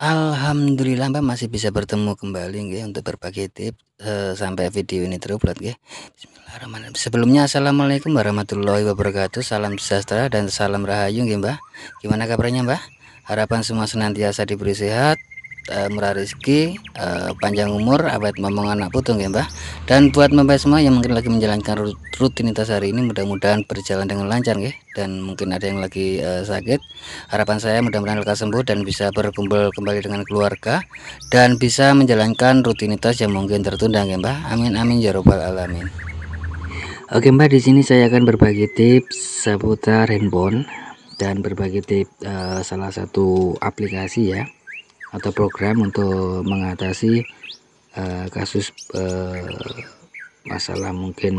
Alhamdulillah Mbak masih bisa bertemu kembali nggih untuk berbagi tips uh, sampai video ini terupload nggih. Bismillahirrahmanirrahim. Sebelumnya Assalamualaikum warahmatullahi wabarakatuh. Salam sejahtera dan salam rahayu nggih mbak? Gimana kabarnya mbak? Harapan semua senantiasa diberi sehat, uh, murah rezeki uh, panjang umur abad memang anak putung ya mbah dan buat mbah semua yang mungkin lagi menjalankan rutinitas hari ini mudah-mudahan berjalan dengan lancar ya dan mungkin ada yang lagi uh, sakit harapan saya mudah-mudahan lekas sembuh dan bisa berkumpul kembali dengan keluarga dan bisa menjalankan rutinitas yang mungkin tertunda ya mbah amin amin ya robbal alamin Oke mbak di sini saya akan berbagi tips seputar handphone dan berbagi tips uh, salah satu aplikasi ya atau program untuk mengatasi uh, kasus uh, masalah mungkin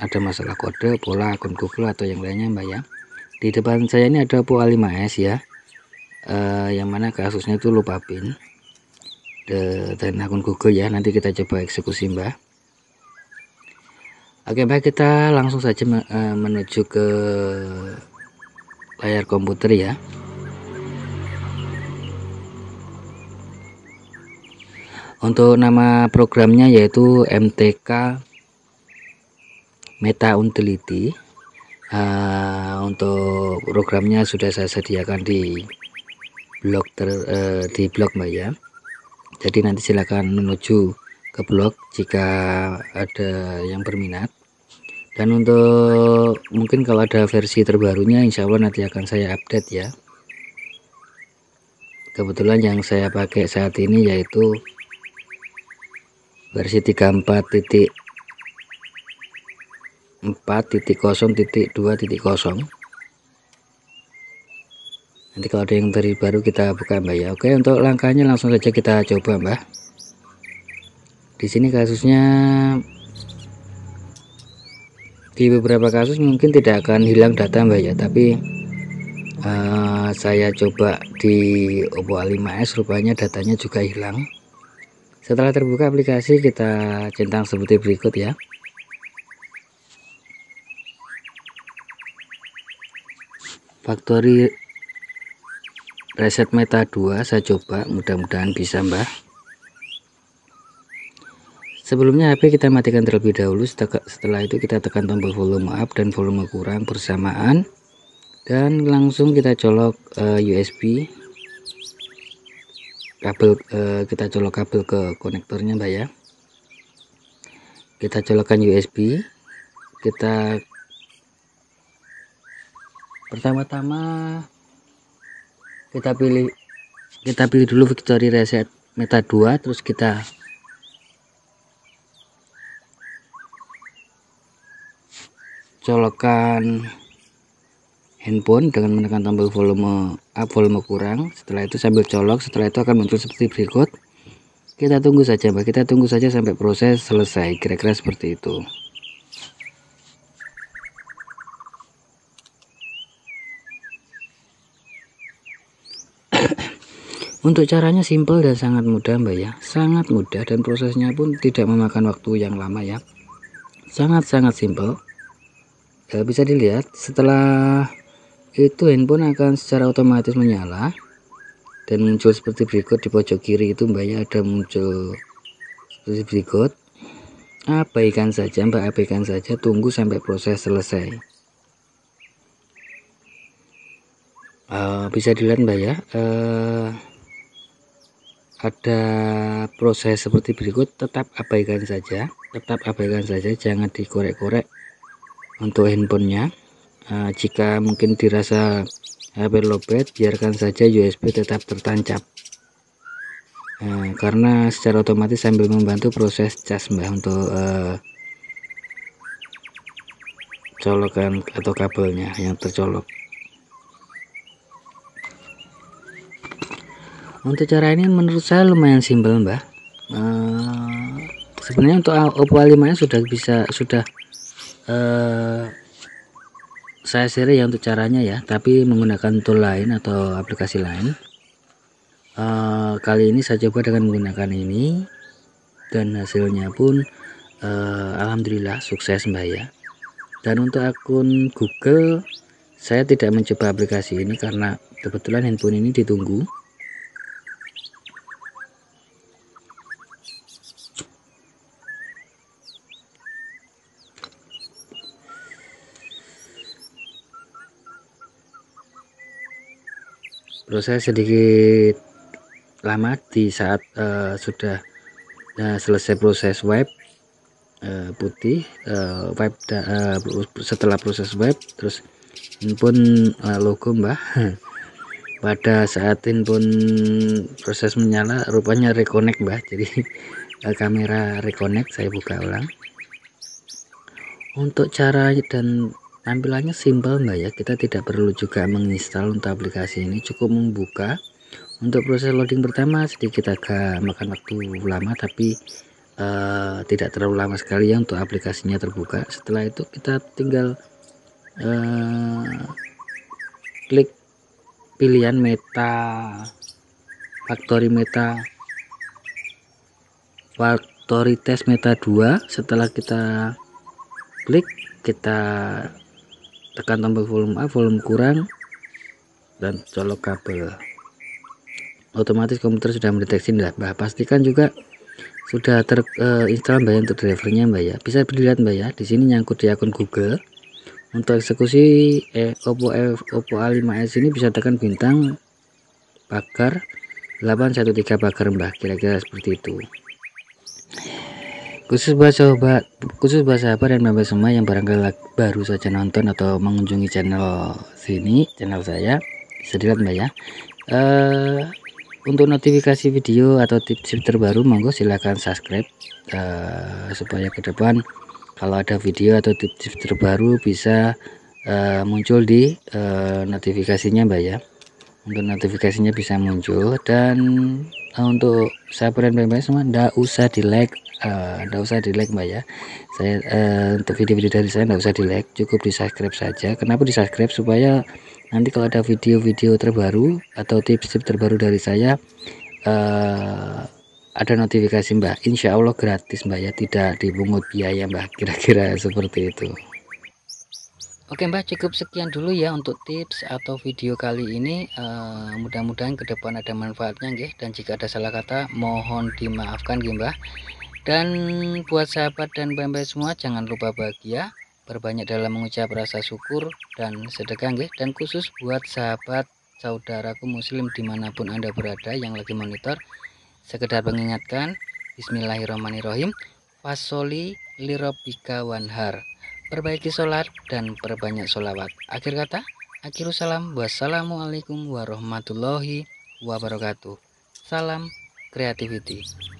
ada masalah kode pola akun Google atau yang lainnya Mbak ya di depan saya ini ada POA 5S ya uh, yang mana kasusnya itu lupa pin De, dan akun Google ya nanti kita coba eksekusi Mbak Oke baik kita langsung saja menuju ke layar komputer ya untuk nama programnya yaitu MTK Meta Utility uh, ah, untuk programnya sudah saya sediakan di blog ter, uh, di blog mbak ya jadi nanti silakan menuju ke blog jika ada yang berminat dan untuk mungkin kalau ada versi terbarunya insya Allah nanti akan saya update ya kebetulan yang saya pakai saat ini yaitu versi 34.4.0.2.0 nanti kalau ada yang terbaru kita buka mbak ya oke untuk langkahnya langsung saja kita coba mbak di sini kasusnya di beberapa kasus mungkin tidak akan hilang data mbak ya tapi uh, saya coba di Oppo A5s rupanya datanya juga hilang setelah terbuka aplikasi kita centang seperti berikut ya factory reset meta 2 saya coba mudah-mudahan bisa mbah. sebelumnya HP kita matikan terlebih dahulu setelah itu kita tekan tombol volume up dan volume kurang bersamaan dan langsung kita colok uh, eh, USB kabel eh, kita colok kabel ke konektornya mbak ya kita colokkan USB kita pertama-tama kita pilih kita pilih dulu victory reset meta 2 terus kita colokan handphone dengan menekan tombol volume up volume kurang setelah itu sambil colok setelah itu akan muncul seperti berikut kita tunggu saja mbak kita tunggu saja sampai proses selesai kira-kira seperti itu Untuk caranya simple dan sangat mudah mbak ya Sangat mudah dan prosesnya pun tidak memakan waktu yang lama ya Sangat-sangat simple eh, Bisa dilihat setelah itu handphone akan secara otomatis menyala dan muncul seperti berikut di pojok kiri itu mbaknya ada muncul seperti berikut abaikan saja mbak abaikan saja tunggu sampai proses selesai uh, bisa dilihat mbak ya uh, ada proses seperti berikut tetap abaikan saja tetap abaikan saja jangan dikorek-korek untuk handphonenya Nah, jika mungkin dirasa HP lowbat biarkan saja USB tetap tertancap uh, karena secara otomatis sambil membantu proses cas mbak untuk uh, colokan atau kabelnya yang tercolok untuk cara ini menurut saya lumayan simpel mbah. uh, sebenarnya untuk Oppo A5 nya sudah bisa sudah uh, saya share yang untuk caranya ya tapi menggunakan tool lain atau aplikasi lain uh, kali ini saya coba dengan menggunakan ini dan hasilnya pun uh, Alhamdulillah sukses mbak ya dan untuk akun Google saya tidak mencoba aplikasi ini karena kebetulan handphone ini ditunggu proses sedikit lama di saat uh, sudah uh, selesai proses wipe uh, eh, putih uh, wipe da, uh, setelah proses wipe terus handphone uh, logo mbah pada saat handphone proses menyala rupanya reconnect mbah jadi uh, kamera reconnect saya buka ulang untuk cara dan tampilannya simple mbak ya kita tidak perlu juga menginstal untuk aplikasi ini cukup membuka untuk proses loading pertama sedikit agak makan waktu lama tapi uh, tidak terlalu lama sekali ya untuk aplikasinya terbuka setelah itu kita tinggal uh, klik pilihan meta factory meta factory test meta 2 setelah kita klik kita tekan tombol volume A volume kurang dan colok kabel otomatis komputer sudah mendeteksi mbak pastikan juga sudah terinstall eh, mbak ya untuk drivernya mbak ya bisa dilihat mbak ya di sini nyangkut di akun Google untuk eksekusi eh, Oppo F, Oppo A5s ini bisa tekan bintang satu 813 pakar mbak kira-kira seperti itu Khusus buat sobat khusus buat sahabat dan mbak semua yang barangkali baru saja nonton atau mengunjungi channel sini, channel saya, bisa dilihat mbak ya. Uh, untuk notifikasi video atau tips terbaru, monggo silahkan subscribe uh, supaya ke depan kalau ada video atau tips terbaru bisa uh, muncul di uh, notifikasinya mbak ya. Untuk notifikasinya bisa muncul dan nah, untuk sahabat dan mbak semua tidak usah di like tidak eh, uh, usah di like mbak ya saya uh, untuk video-video dari saya tidak usah di like cukup di subscribe saja kenapa di subscribe supaya nanti kalau ada video-video terbaru atau tips-tips terbaru dari saya uh, ada notifikasi mbak insya Allah gratis mbak ya tidak dibungut biaya mbak kira-kira seperti itu Oke Mbah cukup sekian dulu ya untuk tips atau video kali ini e, mudah-mudahan ke depan ada manfaatnya nggih dan jika ada salah kata mohon dimaafkan nggih Mbah. Dan buat sahabat dan mbak-mbak semua jangan lupa bahagia, berbanyak dalam mengucap rasa syukur dan sedekah nggih dan khusus buat sahabat saudaraku muslim dimanapun Anda berada yang lagi monitor sekedar mengingatkan Bismillahirrahmanirrahim Fasoli lirobika wanhar perbaiki solar, dan perbanyak solawat. Akhir kata, akhir salam, wassalamualaikum warahmatullahi wabarakatuh. Salam kreativiti.